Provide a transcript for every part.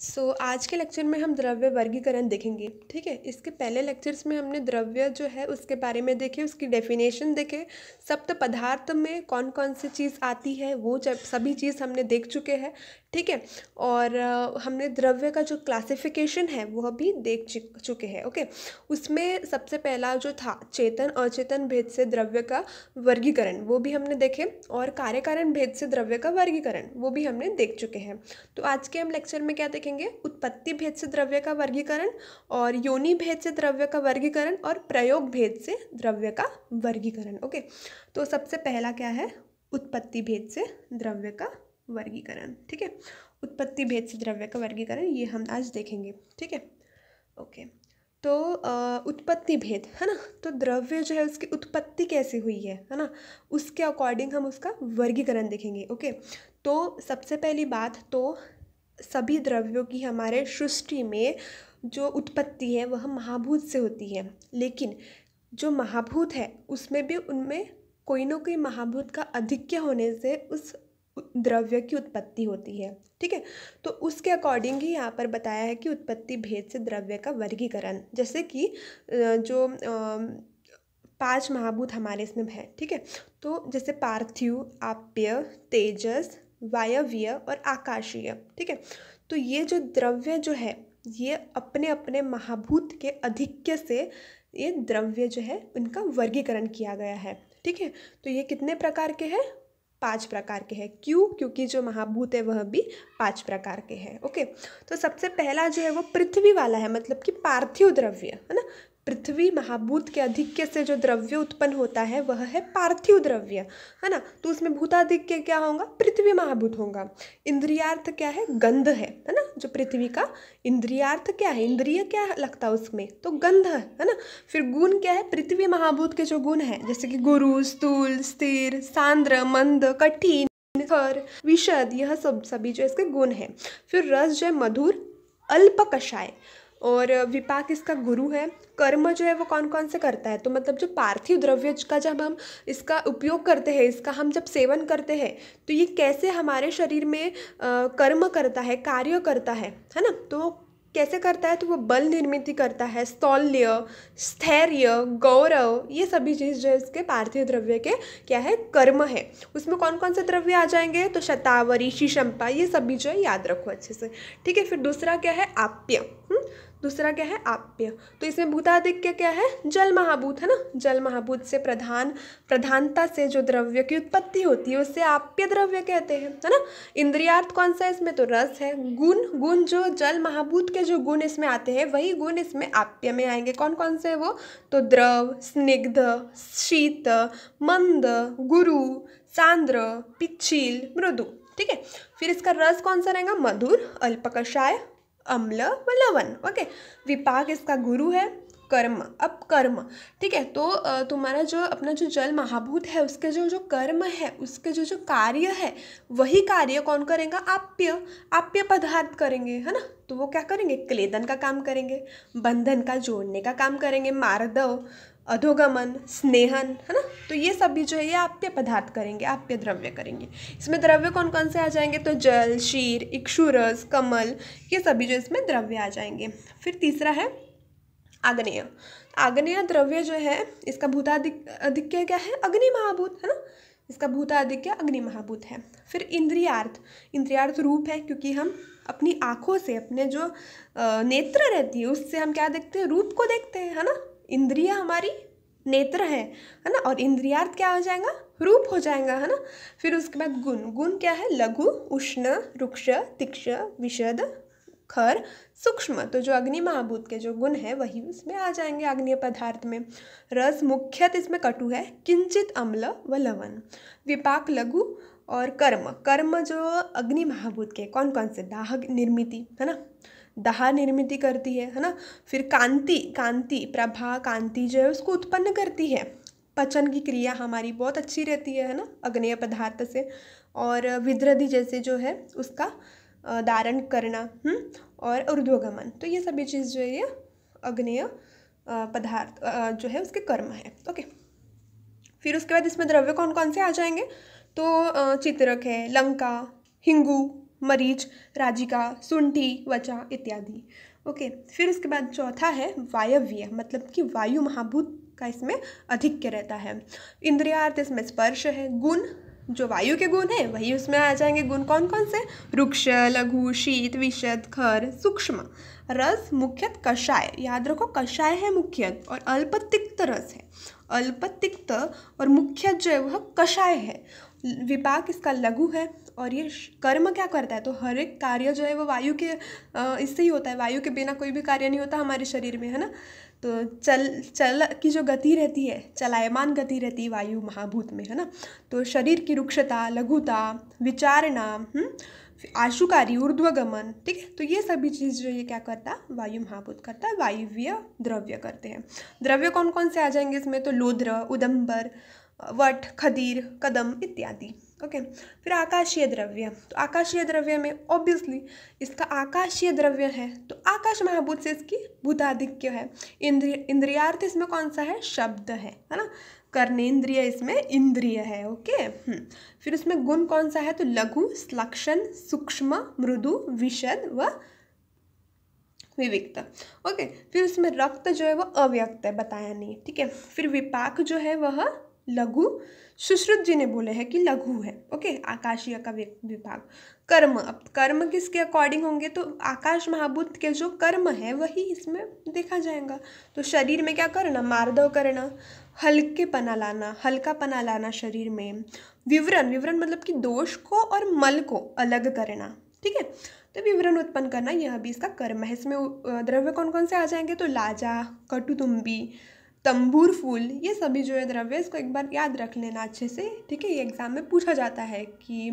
सो so, आज के lecture में हम द्रव्य वर्गीकरण देखेंगे ठीक है इसके पहले लेक्चर्स में हमने द्रव्य जो है उसके बारे में देखे उसकी डेफिनेशन देखे सप्त पदार्थ में कौन कौन सी चीज़ आती है वो जब सभी चीज़ हमने देख चुके हैं ठीक है और हमने द्रव्य का जो क्लासिफिकेशन है वह भी देख चुके हैं ओके उसमें सबसे पहला जो था चेतन अचेतन भेद से द्रव्य का वर्गीकरण वो भी हमने देखे और कार्यकारण भेद से द्रव्य का वर्गीकरण वो भी हमने देख चुके हैं तो आज के हम लेक्चर में क्या देखें देखेंगे उत्पत्ति भेद से द्रव्य का वर्गीकरण और योनि भेद से द्रव्य का वर्गीकरण और प्रयोग भेद से द्रव्य का वर्गीकरण ओके तो सबसे पहला क्या है उत्पत्ति भेद से द्रव्य का वर्गीकरण ठीक है उत्पत्ति भेद से द्रव्य का वर्गीकरण ये हम आज देखेंगे ठीक है ओके तो उत्पत्ति भेद है ना तो द्रव्य जो है उसकी उत्पत्ति कैसे हुई है है ना उसके अकॉर्डिंग हम उसका वर्गीकरण देखेंगे ओके तो सबसे पहली बात तो सभी द्रव्यों की हमारे सृष्टि में जो उत्पत्ति है वह महाभूत से होती है लेकिन जो महाभूत है उसमें भी उनमें कोई ना कोई महाभूत का अधिक्य होने से उस द्रव्य की उत्पत्ति होती है ठीक है तो उसके अकॉर्डिंग ही यहाँ पर बताया है कि उत्पत्ति भेद से द्रव्य का वर्गीकरण जैसे कि जो पांच महाभूत हमारे इसमें हैं ठीक है तो जैसे पार्थिव आप्य तेजस वायव्य और आकाशीय ठीक है तो ये जो द्रव्य जो है ये अपने अपने महाभूत के अधिक्य से ये द्रव्य जो है उनका वर्गीकरण किया गया है ठीक है तो ये कितने प्रकार के हैं पांच प्रकार के हैं क्यों क्योंकि जो महाभूत है वह भी पांच प्रकार के हैं ओके तो सबसे पहला जो है वो पृथ्वी वाला है मतलब कि पार्थिव द्रव्य है ना पृथ्वी महाभूत के अधिक्य से जो द्रव्य उत्पन्न होता है वह है पार्थिव द्रव्य है ना तो उसमें भूताधिक्य क्या होगा पृथ्वी महाभूत होगा इंद्रियार्थ क्या है गंध है है ना जो पृथ्वी का इंद्रियार्थ क्या है इंद्रिय क्या लगता है उसमें तो गंध है है ना फिर गुण क्या है पृथ्वी महाभूत के जो गुण है जैसे कि गुरु स्थूल स्थिर सांद्र मंद कठिन थर विशद यह सब सभी जो इसके गुण है फिर रस जो मधुर अल्प कषाय और विपाक इसका गुरु है कर्म जो है वो कौन कौन से करता है तो मतलब जो पार्थिव द्रव्य का जब हम इसका उपयोग करते हैं इसका हम जब सेवन करते हैं तो ये कैसे हमारे शरीर में कर्म करता है कार्य करता है है ना तो कैसे करता है तो वो बल निर्मित करता है स्थौल्य स्थैर्य गौरव ये सभी चीज़ जो है इसके पार्थिव द्रव्य के क्या है कर्म है उसमें कौन कौन से द्रव्य आ जाएंगे तो शतावरी शीशंपा ये सभी जो है याद रखो अच्छे से ठीक है फिर दूसरा क्या है आप्य हुँ? हम्म? दूसरा क्या है आप्य तो इसमें भूताधिक्य क्या है जल महाभूत है ना जल महाभूत से प्रधान प्रधानता से जो द्रव्य की उत्पत्ति होती है उससे आप्य द्रव्य कहते हैं है ना इंद्रियार्थ कौन सा है इसमें तो रस है गुण गुण जो जल महाभूत के जो गुण इसमें आते हैं वही गुण इसमें आप्य में आएंगे कौन कौन से है वो तो द्रव स्निग्ध शीत मंद गुरु सांद्र पिच्छील मृदु ठीक है फिर इसका रस कौन सा रहेगा मधुर अल्पकषाय अम्ल व लवन ओके विपाक इसका गुरु है कर्म अब कर्म ठीक है तो तुम्हारा जो अपना जो जल महाभूत है उसके जो जो कर्म है उसके जो जो कार्य है वही कार्य कौन करेगा आप्य आप्य पदार्थ करेंगे है ना तो वो क्या करेंगे क्लेदन का काम करेंगे बंधन का जोड़ने का काम करेंगे मारदव अधोगमन स्नेहन है ना तो ये सब भी जो है ये आप्य पदार्थ करेंगे आप्य द्रव्य करेंगे इसमें द्रव्य कौन कौन से आ जाएंगे तो जल शीर इक्षुरस कमल ये सभी जो इसमें द्रव्य आ जाएंगे फिर तीसरा है आग्नेय आग्नेय द्रव्य जो है इसका भूताधिक अधिक्य क्या है अग्नि महाभूत है ना इसका क्या अग्नि महाभूत है फिर इंद्रियार्थ इंद्रियार्थ रूप है क्योंकि हम अपनी आँखों से अपने जो नेत्र रहती है उससे हम क्या देखते हैं रूप को देखते हैं है ना इंद्रिया हमारी नेत्र है है ना और इंद्रियार्थ क्या हो जाएगा रूप हो जाएगा है ना फिर उसके बाद गुण गुण क्या है लघु उष्ण रुक्ष तीक्ष विशद खर सूक्ष्म तो जो अग्नि महाभूत के जो गुण है वही उसमें आ जाएंगे अग्नि पदार्थ में रस मुख्यत इसमें कटु है किंचित अम्ल व लवन विपाक लघु और कर्म कर्म जो अग्नि महाभूत के कौन कौन से दाहक निर्मिति है ना दहा निर्मिति करती है है ना फिर कांति कांति प्रभा कांति जो है उसको उत्पन्न करती है पचन की क्रिया हमारी बहुत अच्छी रहती है है ना अग्नेय पदार्थ से और विद्रधि जैसे जो है उसका धारण करना हुँ? हम्म? और ऊर्ध्वगमन तो ये सभी चीज़ जो है ये अग्नेय पदार्थ जो है उसके कर्म है ओके फिर उसके बाद इसमें द्रव्य कौन कौन से आ जाएंगे तो चित्रक है लंका हिंगू मरीच राजिका सुंठी वचा इत्यादि ओके फिर उसके बाद चौथा है वायव्य मतलब कि वायु महाभूत का इसमें अधिक्य रहता है इंद्रियार्थ इसमें स्पर्श है गुण जो वायु के गुण हैं वही उसमें आ जाएंगे गुण कौन कौन से वृक्ष लघु शीत विशद खर सूक्ष्म रस मुख्यत कषाय याद रखो कषाय है मुख्यत और अल्पतिक्त रस है अल्प तिक्त और मुख्य जो है वह कषाय है विपाक इसका लघु है और ये कर्म क्या करता है तो हर एक कार्य जो है वो वायु के इससे ही होता है वायु के बिना कोई भी कार्य नहीं होता हमारे शरीर में है ना तो चल चल की जो गति रहती है चलायमान गति रहती है वायु महाभूत में है ना तो शरीर की रुक्षता लघुता विचारणा हुँ? हम्म, आशुकारी ऊर्ध्वगमन ठीक है तो ये सभी चीज़ जो ये क्या करता वायु महाभूत करता है वायुव्य द्रव्य करते हैं द्रव्य कौन कौन से आ जाएंगे इसमें तो लोध्र उदम्बर वट खदीर कदम इत्यादि ओके फिर आकाशीय द्रव्य तो आकाशीय द्रव्य में ऑब्वियसली इसका आकाशीय द्रव्य है तो आकाश महाभूत से इसकी भूताधिक्य है इंद्रिय इंद्रियार्थ इसमें कौन सा है शब्द है है ना कर्णेन्द्रिय इसमें इंद्रिय है ओके हम्म। फिर उसमें गुण कौन सा है तो लघु स्लक्षण सूक्ष्म मृदु विशद व विविक्त ओके फिर उसमें रक्त जो है वह अव्यक्त है बताया नहीं ठीक है फिर विपाक जो है वह लघु सुश्रुत जी ने बोले हैं कि लघु है ओके आकाशीय का विभाग कर्म अब कर्म किसके अकॉर्डिंग होंगे तो आकाश महाभूत के जो कर्म है वही इसमें देखा जाएगा तो शरीर में क्या करना मार्दव करना हल्के पना लाना हल्का पना लाना शरीर में विवरण विवरण मतलब कि दोष को और मल को अलग करना ठीक है तो विवरण उत्पन्न करना यह भी इसका कर्म है इसमें द्रव्य कौन कौन से आ जाएंगे तो लाजा कटुतुम्बी तंबूर फूल ये सभी जो है द्रव्य इसको एक बार याद रख लेना अच्छे से ठीक है ये एग्ज़ाम में पूछा जाता है कि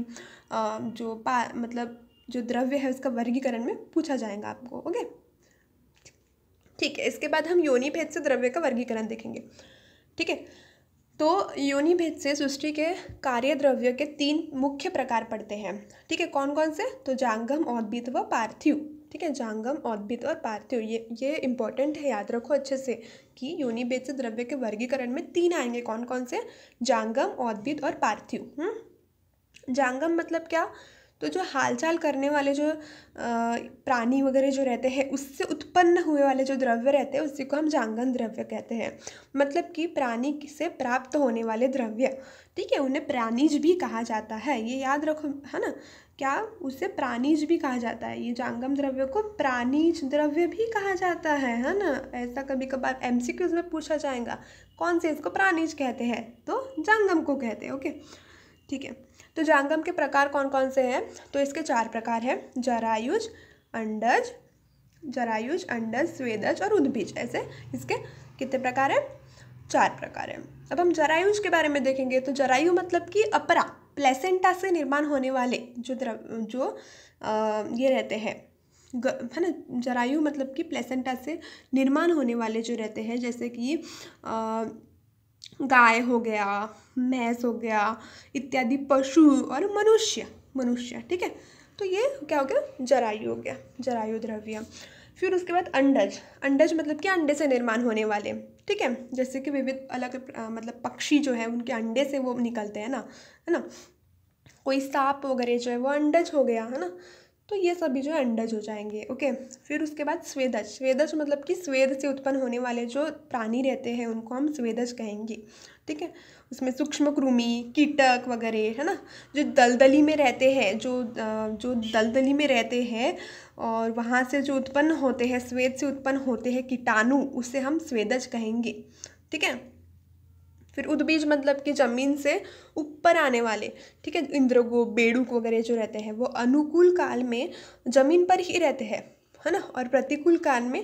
जो पा मतलब जो द्रव्य है उसका वर्गीकरण में पूछा जाएगा आपको ओके ठीक है इसके बाद हम योनि भेद से द्रव्य का वर्गीकरण देखेंगे ठीक है तो योनि भेद से सृष्टि के कार्य द्रव्य के तीन मुख्य प्रकार पड़ते हैं ठीक है कौन कौन से तो जांगम औद्भित व पार्थिव ठीक है जांगम औद्भित और पार्थिव ये ये इंपॉर्टेंट है याद रखो अच्छे से कि योनि भेद से द्रव्य के वर्गीकरण में तीन आएंगे कौन कौन से जांगम औद्भित और पार्थिव हम्म जांगम मतलब क्या तो जो हालचाल करने वाले जो प्राणी वगैरह जो रहते हैं उससे उत्पन्न हुए वाले जो द्रव्य रहते हैं उसी को हम जांगन द्रव्य कहते हैं मतलब कि प्राणी से प्राप्त होने वाले द्रव्य ठीक है उन्हें प्राणीज भी कहा जाता है ये याद रखो है ना क्या उसे प्राणीज भी कहा जाता है ये जांगम द्रव्य को प्राणीज द्रव्य भी कहा जाता है है ना ऐसा कभी कभार एम में पूछा जाएगा कौन से इसको प्राणीज कहते हैं तो जांगम को कहते हैं ओके ठीक है तो जांगम के प्रकार कौन कौन से हैं तो इसके चार प्रकार हैं जरायुज अंडज जरायुज अंडज स्वेदज और उद्भिज ऐसे इसके कितने प्रकार हैं चार प्रकार हैं अब हम जरायुज के बारे में देखेंगे तो जरायु मतलब कि अपरा प्लेसेंटा से निर्माण होने वाले जो द्रव जो आ, ये रहते हैं है ना जरायु मतलब कि प्लेसेंटा से निर्माण होने वाले जो रहते हैं जैसे कि आ, गाय हो गया मैस हो गया इत्यादि पशु और मनुष्य मनुष्य ठीक है तो ये क्या हो गया जरायु हो गया जरायु द्रव्य फिर उसके बाद अंडज अंडज मतलब क्या अंडे से निर्माण होने वाले ठीक है जैसे कि विविध अलग मतलब पक्षी जो है उनके अंडे से वो निकलते हैं ना है ना कोई सांप वगैरह जो है वो अंडज हो गया है ना तो ये सभी जो है अंडज हो जाएंगे ओके फिर उसके बाद स्वेदज स्वेदज मतलब कि स्वेद से उत्पन्न होने वाले जो प्राणी रहते हैं उनको हम स्वेदज कहेंगे ठीक है उसमें सूक्ष्म कृमि कीटक वगैरह है ना जो दलदली में रहते हैं जो जो दलदली में रहते हैं और वहाँ से जो उत्पन्न होते हैं स्वेद से उत्पन्न होते हैं कीटाणु उसे हम स्वेदज कहेंगे ठीक है फिर उद्बीज मतलब कि जमीन से ऊपर आने वाले ठीक है इंद्र को बेड़ूक वगैरह जो रहते हैं वो अनुकूल काल में जमीन पर ही रहते हैं है ना और प्रतिकूल काल में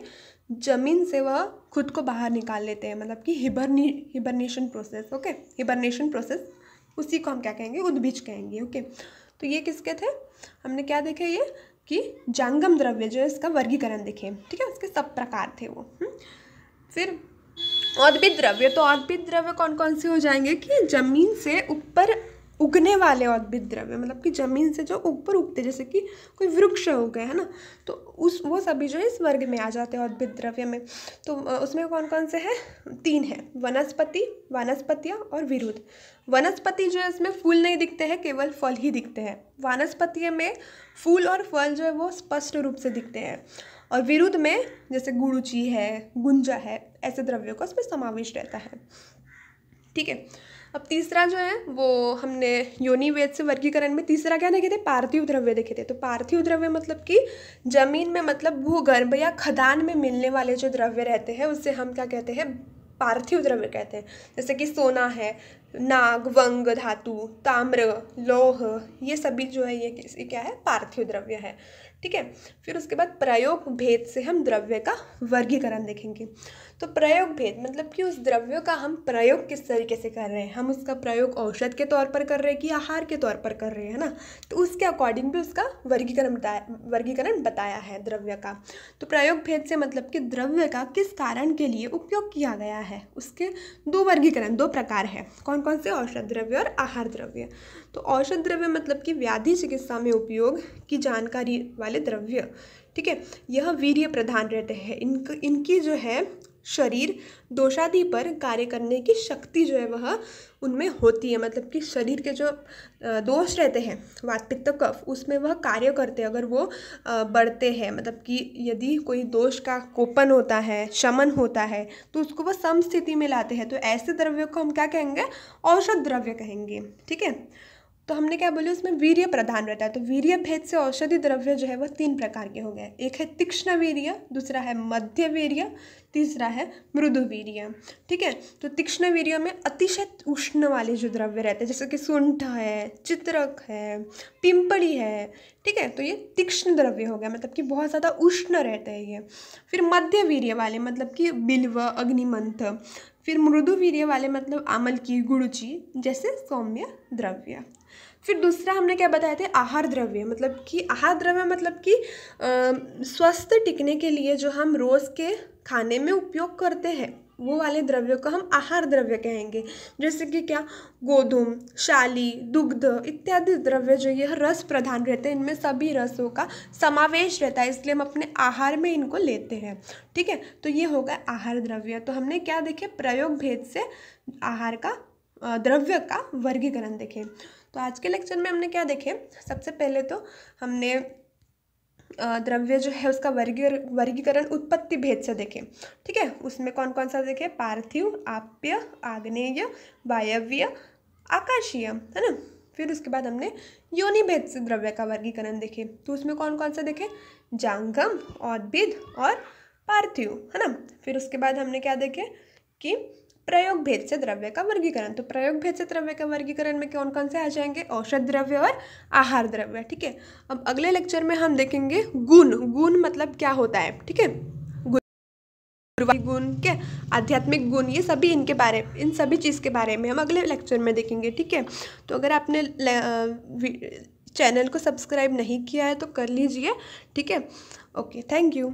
जमीन से वह खुद को बाहर निकाल लेते हैं मतलब कि हिबरनी hibernation process okay hibernation process उसी को हम क्या कहेंगे उद्भिज कहेंगे ओके तो ये किसके थे हमने क्या देखे ये कि जंगम द्रव्य जो है इसका वर्गीकरण देखे ठीक है उसके सब प्रकार थे वो हुँ? हम्म? फिर औद्भिद द्रव्य तो औद्भिद द्रव्य कौन कौन से हो जाएंगे कि ज़मीन से ऊपर उगने वाले औद्भिद द्रव्य मतलब कि ज़मीन से जो ऊपर उगते जैसे कि कोई वृक्ष हो गए है ना तो उस वो सभी जो इस वर्ग में आ जाते हैं औद्भिद द्रव्य में तो उसमें कौन कौन से हैं तीन है वनस्पति वनस्पतियाँ और विरुद्ध वनस्पति जो है इसमें फूल नहीं दिखते हैं केवल फल ही दिखते हैं वनस्पति में फूल और फल जो है वो स्पष्ट रूप से दिखते हैं और विरुद्ध में जैसे गुड़ुची है गुंजा है ऐसे द्रव्यों का उसमें समाविष्ट रहता है ठीक है अब तीसरा जो है वो हमने योनि वेद से वर्गीकरण में तीसरा क्या देखे थे पार्थिव द्रव्य देखे थे तो पार्थिव द्रव्य मतलब कि जमीन में मतलब भूगर्भ या खदान में मिलने वाले जो द्रव्य रहते हैं उससे हम क्या कहते हैं पार्थिव द्रव्य कहते हैं जैसे कि सोना है नाग वंग धातु ताम्र लोह ये सभी जो है ये क्या है पार्थिव द्रव्य है ठीक है फिर उसके बाद प्रयोग भेद से हम द्रव्य का वर्गीकरण देखेंगे तो प्रयोग भेद मतलब कि उस द्रव्य का हम प्रयोग किस तरीके से कर रहे हैं हम उसका प्रयोग औषध के तौर पर कर रहे हैं कि आहार के तौर पर कर रहे हैं ना तो उसके अकॉर्डिंग भी उसका वर्गीकरण बताया वर्गीकरण बताया है द्रव्य का तो प्रयोग भेद से मतलब कि द्रव्य का किस कारण के लिए उपयोग किया गया है उसके दो वर्गीकरण दो प्रकार है कौन कौन से औषध द्रव्य और आहार द्रव्य तो औषध द्रव्य मतलब कि व्याधि चिकित्सा में उपयोग की जानकारी वाले द्रव्य ठीक है यह वीर्य प्रधान रहते हैं इनक इनकी जो है शरीर दोषादि पर कार्य करने की शक्ति जो है वह उनमें होती है मतलब कि शरीर के जो दोष रहते हैं वातपित्त तो कफ उसमें वह कार्य करते हैं अगर वो बढ़ते हैं मतलब कि यदि कोई दोष का कोपन होता है शमन होता है तो उसको वह सम स्थिति में लाते हैं तो ऐसे द्रव्य को हम क्या कहेंगे औषध द्रव्य कहेंगे ठीक है तो हमने क्या बोले उसमें वीर्य प्रधान रहता है तो वीर्य भेद से औषधि द्रव्य जो है वह तीन प्रकार के हो गए एक है तीक्ष्ण वीर्य दूसरा है मध्य वीर्य तीसरा है मृदु वीर्य ठीक है तो तीक्ष्ण वीर्य में अतिशय उष्ण वाले जो द्रव्य रहते हैं जैसे कि सुंठ है चित्रक है पिंपड़ी है ठीक है तो ये तीक्ष्ण द्रव्य हो गया मतलब कि बहुत ज़्यादा उष्ण रहते हैं ये फिर मध्य वीर्य वाले मतलब कि बिल्व अग्निमंथ फिर मृदु वीर्य वाले मतलब आमल की गुड़ची जैसे सौम्य द्रव्य फिर दूसरा हमने क्या बताए थे आहार द्रव्य मतलब कि आहार द्रव्य मतलब कि स्वस्थ टिकने के लिए जो हम रोज़ के खाने में उपयोग करते हैं वो वाले द्रव्यों को हम आहार द्रव्य कहेंगे जैसे कि क्या गोधूम शाली दुग्ध इत्यादि द्रव्य जो यह रस प्रधान रहते हैं इनमें सभी रसों का समावेश रहता है इसलिए हम अपने आहार में इनको लेते हैं ठीक है तो ये होगा आहार द्रव्य तो हमने क्या देखे प्रयोग भेद से आहार का द्रव्य का वर्गीकरण देखें तो आज के लेक्चर में हमने क्या देखे सबसे पहले तो हमने द्रव्य जो है उसका वर्गी वर्गीकरण उत्पत्ति भेद से देखें ठीक है उसमें कौन कौन सा देखें पार्थिव आप्य आग्नेय वायव्य आकाशीय है ना फिर उसके बाद हमने योनि भेद से द्रव्य का वर्गीकरण देखे तो उसमें कौन कौन सा देखे जांगम औद्भिद और पार्थिव है ना फिर उसके बाद हमने क्या देखे कि प्रयोग भेद से द्रव्य का वर्गीकरण तो प्रयोग भेद से द्रव्य का वर्गीकरण में कौन कौन से आ जाएंगे औषध द्रव्य और आहार द्रव्य ठीक है अब अगले लेक्चर में हम देखेंगे गुण गुण मतलब क्या होता है ठीक है गुण के आध्यात्मिक गुण ये सभी इनके बारे इन सभी चीज़ के बारे में हम अगले लेक्चर में देखेंगे ठीक है तो अगर आपने चैनल को सब्सक्राइब नहीं किया है तो कर लीजिए ठीक है ओके थैंक यू